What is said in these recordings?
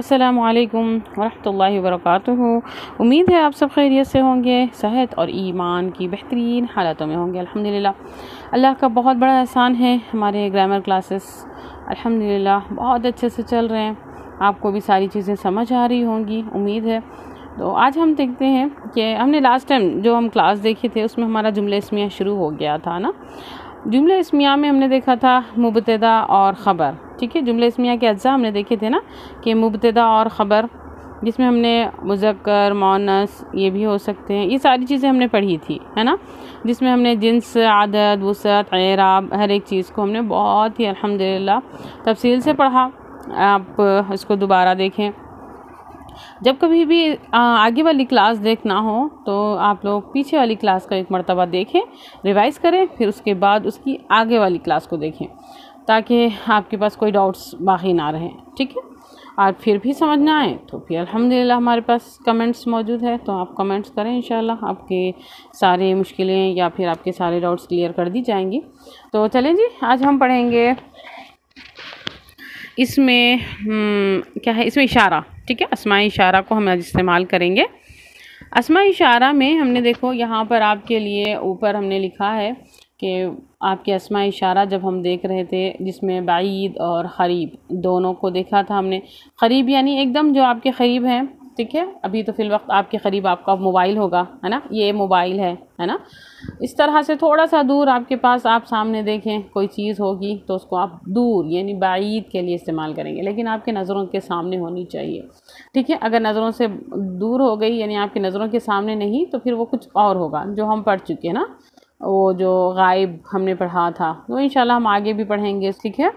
अस्सलाम वालेकुम वरहमतुल्लाहि उम्मीद है आप सब खैरियत से होंगे सेहत और ईमान की बेहतरीन हालतों में होंगे अल्हम्दुलिल्लाह अल्लाह का बहुत बड़ा एहसान है हमारे ग्रामर क्लासेस अल्हम्दुलिल्लाह बहुत अच्छे से चल रहे हैं आपको भी सारी चीज़ें समझ आ रही होंगी उम्मीद है तो आज हम देखते हैं कि हमने लास्ट टाइम जो हम क्लास देखे थे उसमें हमारा जुमले इसमिया शुरू हो गया था ना जुमले इसमिया में हमने देखा था मुबतदा और ख़बर ठीक है जुमले इसमिया के अज्जा हमने देखे थे ना कि मुबतदा और ख़बर जिसमें हमने मुजक्कर मोनस ये भी हो सकते हैं ये सारी चीज़ें हमने पढ़ी थी है ना जिसमें हमने जिन्स आदत वसत ऐराब हर एक चीज़ को हमने बहुत ही अलहमदिल्ला तफसील से पढ़ा आप इसको दोबारा देखें जब कभी भी आगे वाली क्लास देखना हो तो आप लोग पीछे वाली क्लास का एक मरतबा देखें रिवाइज़ करें फिर उसके बाद उसकी आगे वाली क्लास को देखें ताकि आपके पास कोई डाउट्स बाकी ना रहें ठीक है और फिर भी समझ ना आए तो फिर अल्हम्दुलिल्लाह हमारे पास कमेंट्स मौजूद है तो आप कमेंट्स करें शाला आपके सारे मुश्किलें या फिर आपके सारे डाउट्स क्लियर कर दी जाएंगी तो चलें जी आज हम पढ़ेंगे इसमें हम्म, क्या है इसमें इशारा ठीक है असमा इशारा को हम आज इस्तेमाल करेंगे आसमा इशारा में हमने देखो यहाँ पर आपके लिए ऊपर हमने लिखा है कि आपके आसमा इशारा जब हम देख रहे थे जिसमें बाईद और खरीब दोनों को देखा था हमने खरीब यानी एकदम जो आपके खरीब हैं ठीक है अभी तो फिल वक्त आपके करीब आपका मोबाइल होगा है ना ये मोबाइल है है ना इस तरह से थोड़ा सा दूर आपके पास आप सामने देखें कोई चीज़ होगी तो उसको आप दूर यानी बाईद के लिए इस्तेमाल करेंगे लेकिन आपके नज़रों के सामने होनी चाहिए ठीक है अगर नज़रों से दूर हो गई यानी आपकी नज़रों के सामने नहीं तो फिर वो कुछ और होगा जो हम पढ़ चुके हैं ना वो जो गायब हमने पढ़ा था वो इन हम आगे भी पढ़ेंगे ठीक है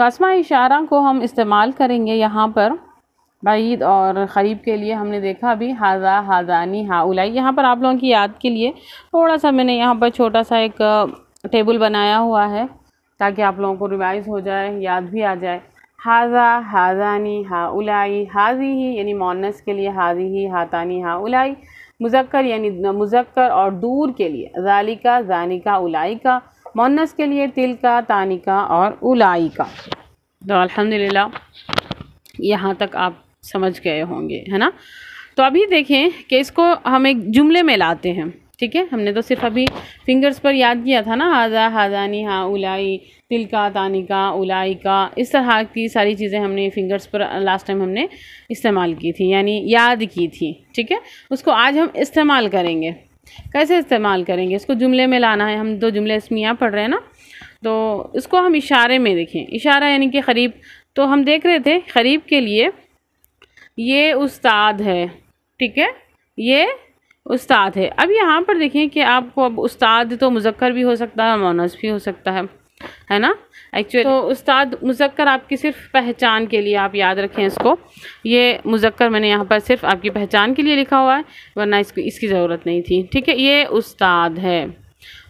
तो इशारा को हम इस्तेमाल करेंगे यहाँ पर बाईद और ख़रीब के लिए हमने देखा अभी हाजा हाजानी हाउलाई यहाँ पर आप लोगों की याद के लिए थोड़ा सा मैंने यहाँ पर छोटा सा एक टेबल बनाया हुआ है ताकि आप लोगों को रिवाइज़ हो जाए याद भी आ जाए हाजा हाजानी हाउलाई हाजी ही यानी मोनस के लिए हाजी ही हातानी हाउलाई मुजक्कर यानी मुजक्कर और दूर के लिए जालिका जानिका उलाइका मोनस के लिए तिलका तानिका और उलाई का तो अलहमदिल्ला यहाँ तक आप समझ गए होंगे है ना तो अभी देखें कि इसको हम एक जुमले में लाते हैं ठीक है हमने तो सिर्फ अभी फिंगर्स पर याद किया था ना हाजा हाजानी हाँ उलाई तिलका तानिका उलाइका इस तरह की सारी चीज़ें हमने फिंगर्स पर लास्ट टाइम हमने इस्तेमाल की थी यानी याद की थी ठीक है उसको आज हम इस्तेमाल करेंगे कैसे इस्तेमाल करेंगे इसको जुमले में लाना है हम दो जुमले इसमियाँ पढ़ रहे हैं ना तो इसको हम इशारे में देखें इशारा यानी कि करीब तो हम देख रहे थे करीब के लिए ये उस्ताद है ठीक है ये उस्ताद है अब यहाँ पर देखें कि आपको अब उस्ताद तो मुजक्कर भी हो सकता है मोनस भी हो सकता है है ना एक्चुअली तो उस्ताद मुजक्कर आपकी सिर्फ पहचान के लिए आप याद रखें इसको ये मुजक्कर मैंने यहाँ पर सिर्फ आपकी पहचान के लिए लिखा हुआ है वरना इसको इसकी ज़रूरत नहीं थी ठीक है ये उस्ताद है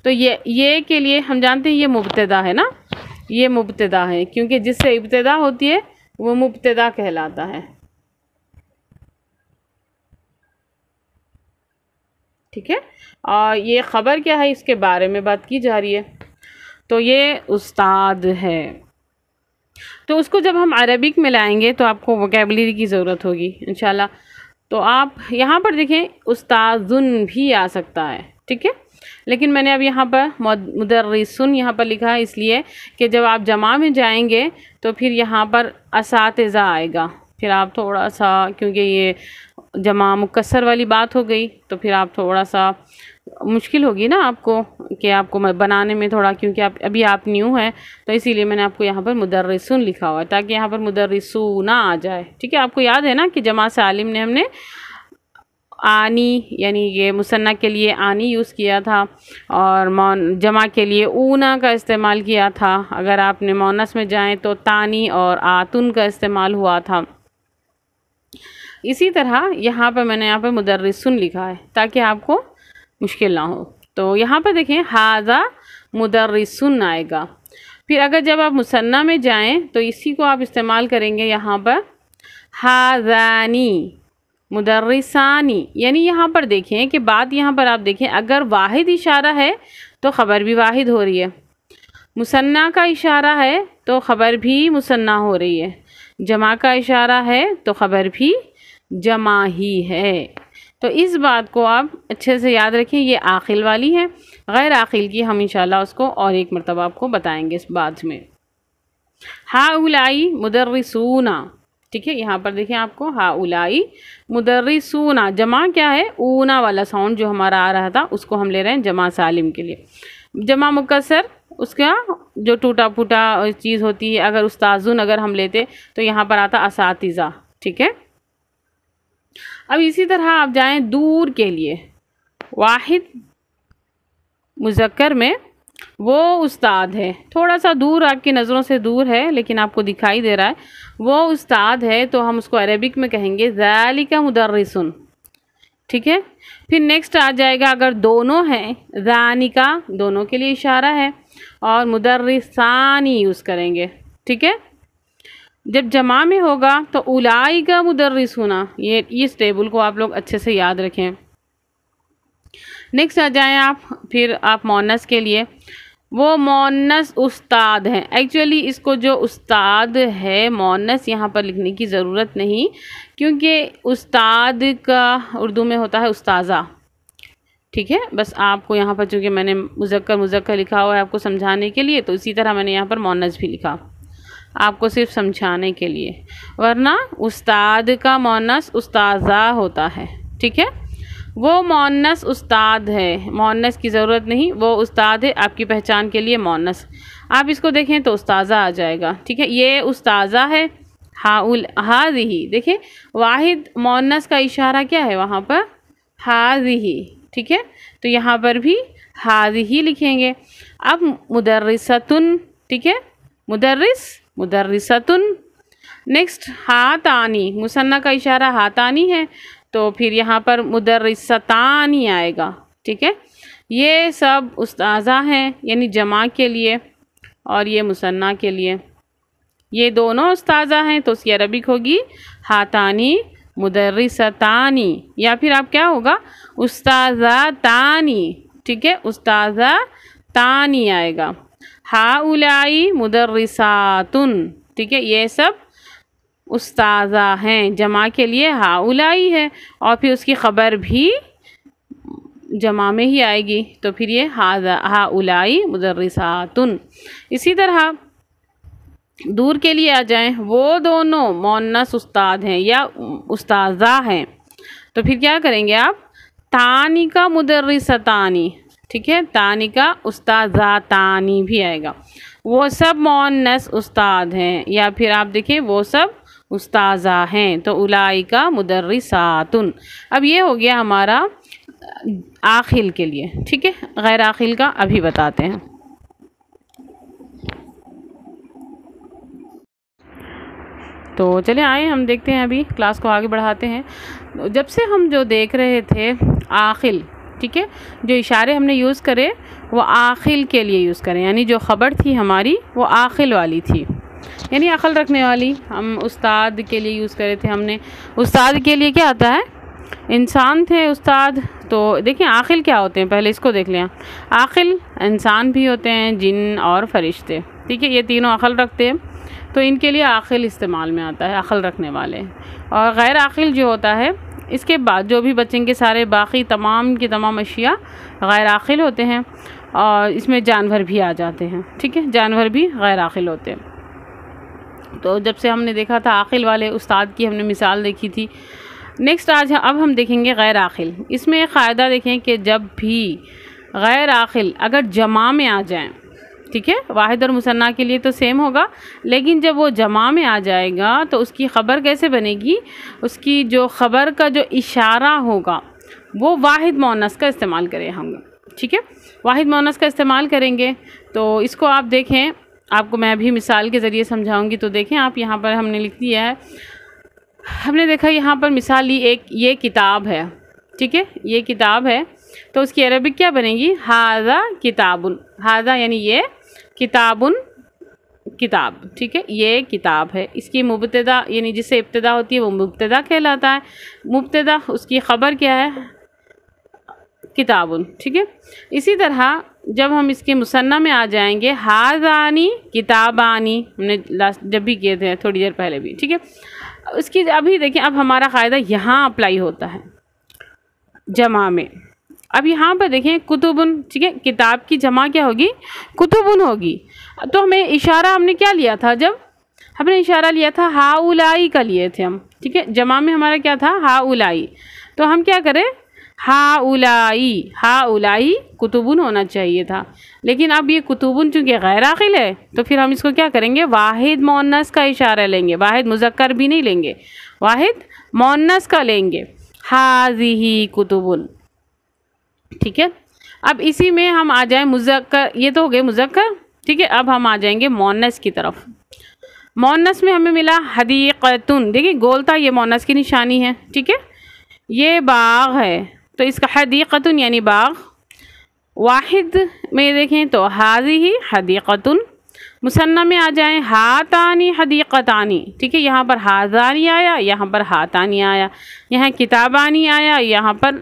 तो ये ये के लिए हम जानते हैं ये मुबतदा है ना ये मुबतदा है क्योंकि जिससे इब्तदा होती है वो मुबतदा कहलाता है ठीक है और ये ख़बर क्या है इसके बारे में बात की जा रही है तो ये उस्ताद है तो उसको जब हम अरबिक में लाएंगे तो आपको वोकेबलरी की ज़रूरत होगी इन तो आप यहाँ पर देखें उस्ताजुन भी आ सकता है ठीक है लेकिन मैंने अब यहाँ पर मदरसन यहाँ पर लिखा है इसलिए कि जब आप जमा में जाएंगे तो फिर यहाँ पर इस आएगा फिर आप थोड़ा सा क्योंकि ये जमा मुकसर वाली बात हो गई तो फिर आप थोड़ा सा मुश्किल होगी ना आपको कि आपको बनाने में थोड़ा क्योंकि आप अभी आप न्यू हैं तो इसीलिए मैंने आपको यहाँ पर मुदरसून लिखा हुआ है ताकि यहाँ पर मुदर्रसू ना आ जाए ठीक है आपको याद है ना कि जमा से आलिम ने हमने आनी यानी ये मुसन्ना के लिए आनी यूज़ किया था और मौन जमा के लिए ऊना का इस्तेमाल किया था अगर आपने मोनस में जाएँ तो तानी और आतुन का इस्तेमाल हुआ था इसी तरह यहाँ पर मैंने यहाँ पर मदरसन लिखा है ताकि आपको मुश्किल ना हो तो यहाँ पर देखें हाजा मुदर्रसुन आएगा फिर अगर जब आप मुसन्ना में जाएं तो इसी को आप इस्तेमाल करेंगे यहाँ पर हाजानी मदरसानी यानी यहाँ पर देखें कि बात यहाँ पर आप देखें अगर वाहिद इशारा है तो ख़बर भी वाहिद हो रही है मुसन्ना का इशारा है तो ख़बर भी मुसन्ना हो रही है जमा का इशारा है तो ख़बर भी जमा ही है तो इस बात को आप अच्छे से याद रखें ये आखिल वाली है गैर आखिल की हम इंशाल्लाह उसको और एक मरतबा आपको बताएंगे इस बात में हा उलाई मुदर्रसूना ठीक है यहाँ पर देखें आपको हा उलाई मुदर्रसूना जमा क्या है ऊना वाला साउंड जो हमारा आ रहा था उसको हम ले रहे हैं जमा सालिम के लिए जमा मुकसर उसका जो टूटा फूटा चीज़ होती है अगर उस्ताजुन अगर हम लेते तो यहाँ पर आता असातिज़ा ठीक है अब इसी तरह आप जाएं दूर के लिए वाहिद मुजक्कर में वो उस्ताद है थोड़ा सा दूर आपकी नज़रों से दूर है लेकिन आपको दिखाई दे रहा है वो उस्ताद है तो हम उसको अरेबिक में कहेंगे ज़ालिका मुदर्रसुन ठीक है फिर नेक्स्ट आ जाएगा अगर दोनों हैं जानिका दोनों के लिए इशारा है और मुदर्रिसानी यूज़ करेंगे ठीक है जब जमा में होगा तो उलाई का मुदर्रिस होना ये इस टेबल को आप लोग अच्छे से याद रखें नेक्स्ट आ जाएं आप फिर आप मोनस के लिए वो मोनस उस्ताद हैं एक्चुअली इसको जो उस्ताद है मोनस यहाँ पर लिखने की ज़रूरत नहीं क्योंकि उस्ताद का उर्दू में होता है उस्ताज़ा ठीक है बस आपको यहाँ पर चूँकि मैंने मुजक्कर मुजक्कर लिखा हुआ है आपको समझाने के लिए तो इसी तरह मैंने यहाँ पर मोनस भी लिखा आपको सिर्फ समझाने के लिए वरना उस्ताद का मोनस उस्ताजा होता है ठीक है वो मोनस उस्ताद है मोनस की ज़रूरत नहीं वो उस्ताद है आपकी पहचान के लिए मोनस आप इसको देखें तो उस्ताज़ा आ जाएगा ठीक है ये उस्ताज़ा है हाउल ही देखिए वाहिद मोनस का इशारा क्या है वहाँ पर ही ठीक है तो यहाँ पर भी हाज ही लिखेंगे अब मुदरसतुन ठीक है मुदरस मुदरसतुन नेक्स्ट हाथ आनी मुसन्ना का इशारा हाथ आनी है तो फिर यहाँ पर मुदरसतानी आएगा ठीक है ये सब उस्ताजा हैं यानी जमा के लिए और ये मुसन्ना के लिए ये दोनों उस्ताजा हैं तो उसकी अरबिक होगी हाथानी मुदरसतानी या फिर आप क्या होगा उस्ताजा तानी ठीक है उस्ताजा तानी आएगा हा उलाई मुदर्रिसातुन ठीक है ये सब उस्ताजा हैं जमा के लिए हा उलाई है और फिर उसकी ख़बर भी जमा में ही आएगी तो फिर ये हाजा हा उलाई मुदर्रिसातुन इसी तरह दूर के लिए आ जाएं वो दोनों मोनस उस्ताद हैं या उस्ताजा हैं तो फिर क्या करेंगे आप तानी का मुदर्रिसतानी ठीक है तानी का उस्ताजा तानी भी आएगा वो सब मोनस उस्ताद हैं या फिर आप देखिए वो सब उस्ताजा हैं तो उलाई का मुदर्रिसातुन अब ये हो गया हमारा आखिल के लिए ठीक है गैर आखिल का अभी बताते हैं तो चले आए हम देखते हैं अभी क्लास को आगे बढ़ाते हैं जब से हम जो देख रहे थे आखिल ठीक है जो इशारे हमने यूज़ करे वो आखिल के लिए यूज़ करें यानी जो ख़बर थी हमारी वो आखिल वाली थी यानी अखल रखने वाली हम उस्ताद के लिए यूज़ करे थे हमने उस्ताद के लिए क्या आता है इंसान थे उस्ताद तो देखिए आखिल क्या होते हैं पहले इसको देख लें आखिल इंसान भी होते हैं जिन और फरिश्ते ठीक है ये तीनों अखल रखते हैं तो इनके लिए आखिल इस्तेमाल में आता है अखल रखने वाले और गैर आखिल जो होता है इसके बाद जो भी बचेंगे सारे बाकी तमाम के तमाम अशिया गैर आखिल होते हैं और इसमें जानवर भी आ जाते हैं ठीक है जानवर भी गैर आखिल होते हैं तो जब से हमने देखा था आखिल वाले उस्ताद की हमने मिसाल देखी थी नेक्स्ट आज अब हम देखेंगे गैर आखिल इसमें एक फ़ायदा देखें कि जब भी गैर आखिल अगर जमा में आ जाएँ ठीक है वाहिद और मुसन्ना के लिए तो सेम होगा लेकिन जब वो जमा में आ जाएगा तो उसकी ख़बर कैसे बनेगी उसकी जो ख़बर का जो इशारा होगा वो वाहिद मोनस का इस्तेमाल करें हम ठीक है वाहिद मोनस का इस्तेमाल करेंगे तो इसको आप देखें आपको मैं अभी मिसाल के ज़रिए समझाऊंगी तो देखें आप यहाँ पर हमने लिख दिया है हमने देखा यहाँ पर मिसाल ली एक ये किताब है ठीक है ये किताब है तो उसकी अरबिक क्या बनेगी हाजा किताबुल हाजा यानी ये किताबन किताब ठीक है ये किताब है इसकी मुबतदा यानी जिससे इब्तदा होती है वो मुबतदा कहलाता है मुबतदा उसकी ख़बर क्या है किताबन ठीक है इसी तरह जब हम इसके मुसन्ना में आ जाएंगे हाजानी किताबानी हमने लास्ट जब भी किए थे थोड़ी देर पहले भी ठीक है इसकी अभी देखिए अब हमारा क़ायदा यहाँ अप्लाई होता है जमा में अब यहाँ पर देखें कुतुबन ठीक है किताब की जमा क्या होगी कुतुबन होगी तो हमें इशारा हमने क्या लिया था जब हमने इशारा लिया था हा उलाई का लिए थे हम ठीक है जमा में हमारा क्या था हा उलाई तो हम क्या करें हा उलाई हा उलाई कुतुबन होना चाहिए था लेकिन अब ये कुतुबन चूँकि गैर आखिल है तो फिर हम इसको क्या करेंगे वाहिद मोनस का इशारा लेंगे वाहिद मुजक्कर भी नहीं लेंगे वाहिद मोनस का लेंगे हाजी कुतुबन ठीक है अब इसी में हम आ जाए मुजक्कर ये तो हो गए मुजक्कर ठीक है अब हम आ जाएंगे मोनस की तरफ मोनस में हमें मिला हदीक़तुन देखिए गोलता ये मोनस की निशानी है ठीक है ये बाग है तो इसका हदीक़तुन यानी बाग वाहिद में देखें तो हाजी ही हदीक़तुन मुसन्ना में आ जाए हाथानी हदीक़तानी ठीक है यहाँ पर हाजानी आया यहाँ पर हाथानी आया यहाँ किताबानी आया यहाँ पर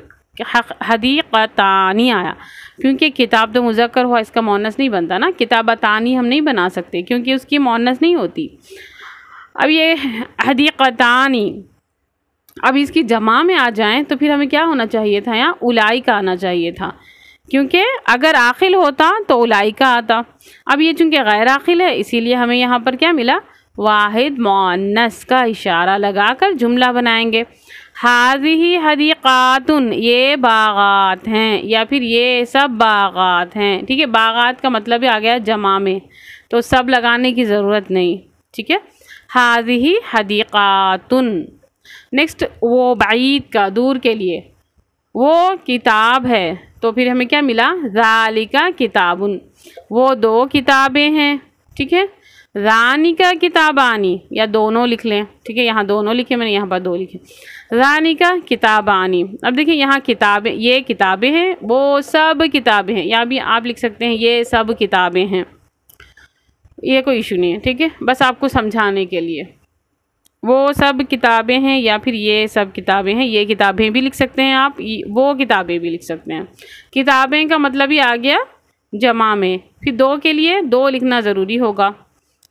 तानी आया क्योंकि किताब तो मुजक्कर हुआ इसका मोनस नहीं बनता ना किताबतानी हम नहीं बना सकते क्योंकि उसकी मोनस नहीं होती अब ये हदीक़तानी अब इसकी जमा में आ जाएँ तो फिर हमें क्या होना चाहिए था यहाँ उलाई का आना चाहिए था क्योंकि अगर आखिल होता तो उलाई का आता अब ये चूँकि गैर आखिल है इसीलिए हमें यहाँ पर क्या मिला वाहिद मोनस का इशारा लगाकर जुमला बनाएंगे हाजी हरी ये बागात हैं या फिर ये सब बागात हैं ठीक है बागात का मतलब ही आ गया जमा में तो सब लगाने की ज़रूरत नहीं ठीक है हाजी हदी नेक्स्ट वो बाईद का दूर के लिए वो किताब है तो फिर हमें क्या मिला जालिका किताबुन वो दो किताबें हैं ठीक है रानी का किताबानी या दोनों लिख लें ठीक है यहाँ दोनों लिखे मैंने यहाँ पर दो लिखे रानी का किताबानी अब देखिए यहाँ किताबें ये किताबें हैं वो सब किताबें हैं या भी आप लिख सकते हैं ये सब किताबें हैं ये कोई इशू नहीं है ठीक है बस आपको समझाने के लिए वो सब किताबें हैं या फिर ये सब किताबें हैं ये किताबें भी लिख सकते हैं आप वो किताबें भी लिख सकते हैं किताबें का मतलब ही आ गया जमा में फिर दो के लिए दो लिखना ज़रूरी होगा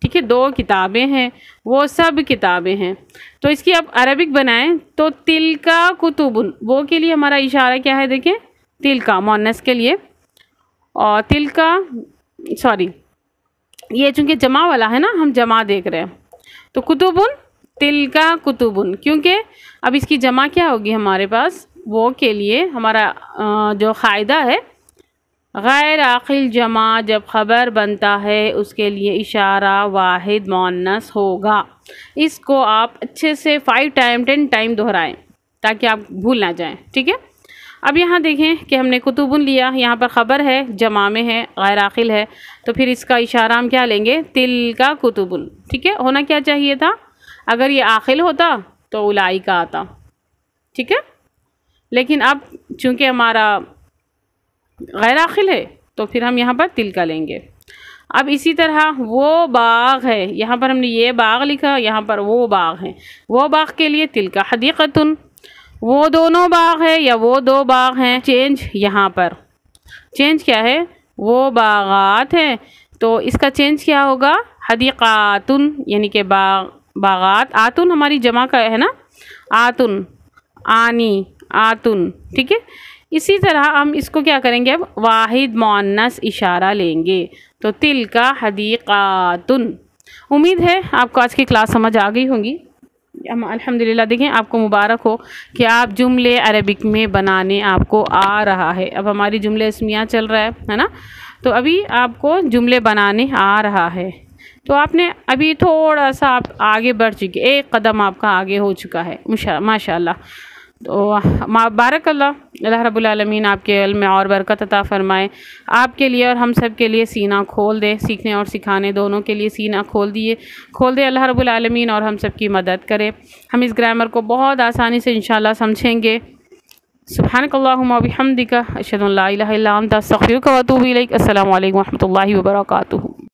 ठीक है दो किताबें हैं वो सब किताबें हैं तो इसकी आप अरबिक बनाएं तो तिल का कुतुबन वो के लिए हमारा इशारा क्या है देखें तिल का मोनस के लिए और तिल का सॉरी ये चूँकि जमा वाला है ना हम जमा देख रहे हैं तो कुतुबन तिल का कुतुबन क्योंकि अब इसकी जमा क्या होगी हमारे पास वो के लिए हमारा जो फायदा है गैर आखिल जमा जब खबर बनता है उसके लिए इशारा वाहिद मोनस होगा इसको आप अच्छे से फाइव टाइम टेन टाइम दोहराएं ताकि आप भूल ना जाएं ठीक है अब यहाँ देखें कि हमने कुतुबन लिया यहाँ पर ख़बर है जमा में है गैर आखिल है तो फिर इसका इशारा हम क्या लेंगे तिल का कुतुबन ठीक है होना क्या चाहिए था अगर ये आखिल होता तो उलाई का आता ठीक है लेकिन अब चूँकि हमारा गैर आखिल है तो फिर हम यहाँ पर तिल का लेंगे अब इसी तरह वो बाग है यहाँ पर हमने ये बाग लिखा यहाँ पर वो बाग है वो बाग के लिए तिल का हदीक़तन वो दोनों बाग है या वो दो बाग हैं चेंज यहाँ पर चेंज क्या है वो बागात हैं तो इसका चेंज क्या होगा हदीक़ातन यानी कि बाग बागात आतुन हमारी जमा का है ना आतुन आनी आतुन ठीक है इसी तरह हम इसको क्या करेंगे अब वाहिद मोनस इशारा लेंगे तो तिल का हदीक़ातुन उम्मीद है आपको आज की क्लास समझ आ गई होंगी हम अल्हम्दुलिल्लाह देखें आपको मुबारक हो कि आप जुमले अरबिक में बनाने आपको आ रहा है अब हमारी जुमले इसमिया चल रहा है है ना तो अभी आपको जुमले बनाने आ रहा है तो आपने अभी थोड़ा सा आप आगे बढ़ चुके एक कदम आपका आगे हो चुका है माशा तो बारक अल्लाह रबालमीन आपके अल में और बरकत अता फ़रमाए आपके लिए और हम सब के लिए सीना खोल दे सीखने और सिखाने दोनों के लिए सीना खोल दिए खोल दे अल्लाह रबालमीन और हम सब की मदद करे हम इस ग्रामर को बहुत आसानी से इनशाला समझेंगे सुबहानकल्लाबिहमदिका अशद ला सफ़िर वतूबी असल वर्का